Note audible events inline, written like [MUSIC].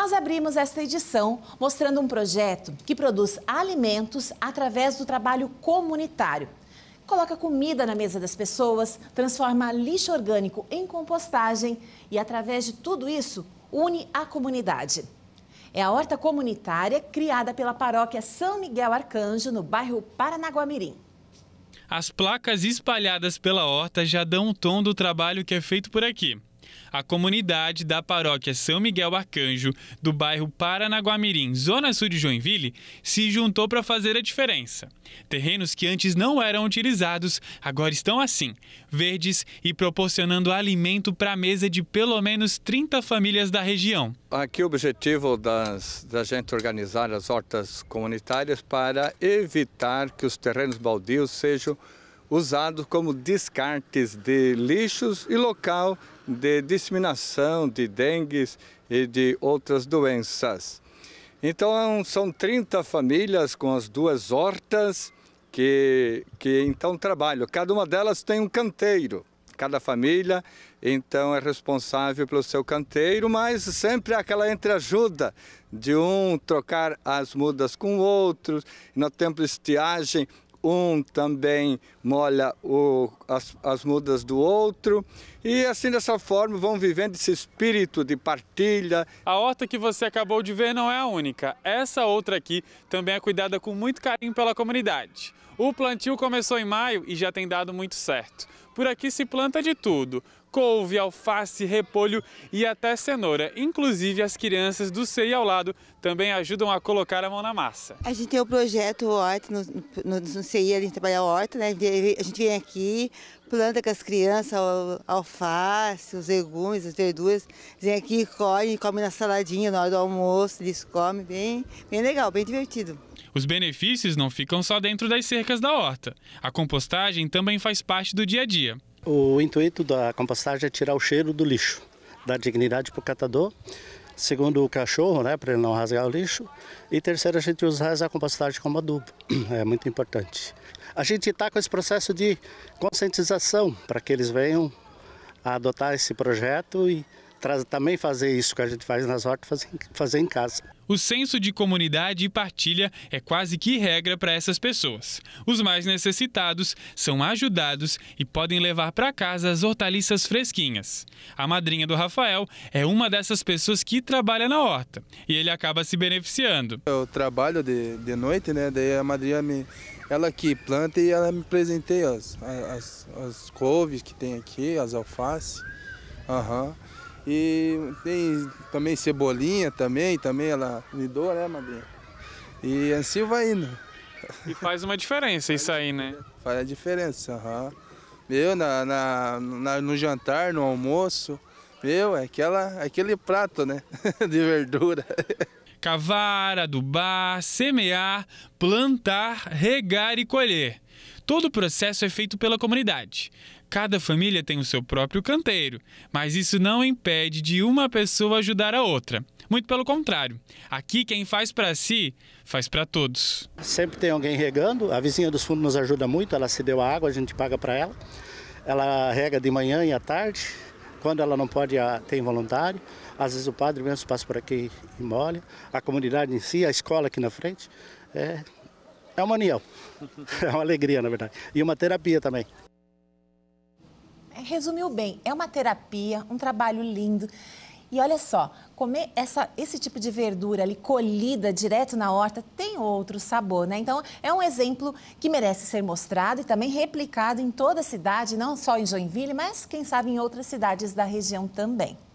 Nós abrimos esta edição mostrando um projeto que produz alimentos através do trabalho comunitário. Coloca comida na mesa das pessoas, transforma lixo orgânico em compostagem e, através de tudo isso, une a comunidade. É a horta comunitária criada pela paróquia São Miguel Arcanjo, no bairro Paranaguamirim. As placas espalhadas pela horta já dão o tom do trabalho que é feito por aqui. A comunidade da paróquia São Miguel Arcanjo, do bairro Paranaguamirim, zona sul de Joinville, se juntou para fazer a diferença. Terrenos que antes não eram utilizados, agora estão assim, verdes e proporcionando alimento para a mesa de pelo menos 30 famílias da região. Aqui o objetivo das, da gente organizar as hortas comunitárias para evitar que os terrenos baldios sejam usados como descartes de lixos e local de disseminação de dengues e de outras doenças. Então são 30 famílias com as duas hortas que, que então trabalham. Cada uma delas tem um canteiro. Cada família então é responsável pelo seu canteiro, mas sempre há aquela entreajuda de um trocar as mudas com outros. No tempo de estiagem um também molha o, as, as mudas do outro. E assim, dessa forma, vão vivendo esse espírito de partilha. A horta que você acabou de ver não é a única. Essa outra aqui também é cuidada com muito carinho pela comunidade. O plantio começou em maio e já tem dado muito certo. Por aqui se planta de tudo, couve, alface, repolho e até cenoura. Inclusive, as crianças do CEI ao lado também ajudam a colocar a mão na massa. A gente tem o projeto Horta, no, no, no CEI a gente trabalha horta, né? A gente vem aqui, planta com as crianças alface, os legumes, as verduras. Vem aqui, colhe, come na saladinha na hora do almoço, eles comem, bem, bem legal, bem divertido. Os benefícios não ficam só dentro das cercas da horta. A compostagem também faz parte do dia a dia. O intuito da compostagem é tirar o cheiro do lixo, dar dignidade para o catador. Segundo, o cachorro, né, para ele não rasgar o lixo. E terceiro, a gente usa a compostagem como adubo. [CLEARS THROAT] É muito importante. A gente está com esse processo de conscientização para que eles venham a adotar esse projeto e também fazer isso que a gente faz nas hortas, fazer, fazer em casa. O senso de comunidade e partilha é quase que regra para essas pessoas. Os mais necessitados são ajudados e podem levar para casa as hortaliças fresquinhas. A madrinha do Rafael é uma dessas pessoas que trabalha na horta e ele acaba se beneficiando. Eu é trabalho de, de noite, né? Daí a madrinha me, ela que planta e ela me presenteia as, as, as couves que tem aqui, as alfaces. Uhum. E tem também cebolinha também, também ela me doa, né, madrinha? E assim vai indo. E faz uma diferença isso aí, né? Faz a diferença, aham. Meu, na, na, na, no jantar, no almoço, meu, é aquela, aquele prato, né? [LAUGHS] De verdura. Cavar, adubar, semear, plantar, regar e colher. Todo o processo é feito pela comunidade. Cada família tem o seu próprio canteiro, mas isso não impede de uma pessoa ajudar a outra. Muito pelo contrário. Aqui quem faz para si, faz para todos. Sempre tem alguém regando. A vizinha dos fundos nos ajuda muito, ela se deu a água, a gente paga para ela. Ela rega de manhã e à tarde. Quando ela não pode, tem voluntário. Às vezes o padre mesmo passa por aqui e molha. A comunidade em si, a escola aqui na frente. É, é uma união. [LAUGHS] É uma alegria, na verdade. E uma terapia também resumiu bem. É uma terapia, um trabalho lindo. E olha só, comer essa, esse tipo de verdura ali colhida direto na horta tem outro sabor, né? Então, é um exemplo que merece ser mostrado e também replicado em toda a cidade, não só em Joinville, mas quem sabe em outras cidades da região também.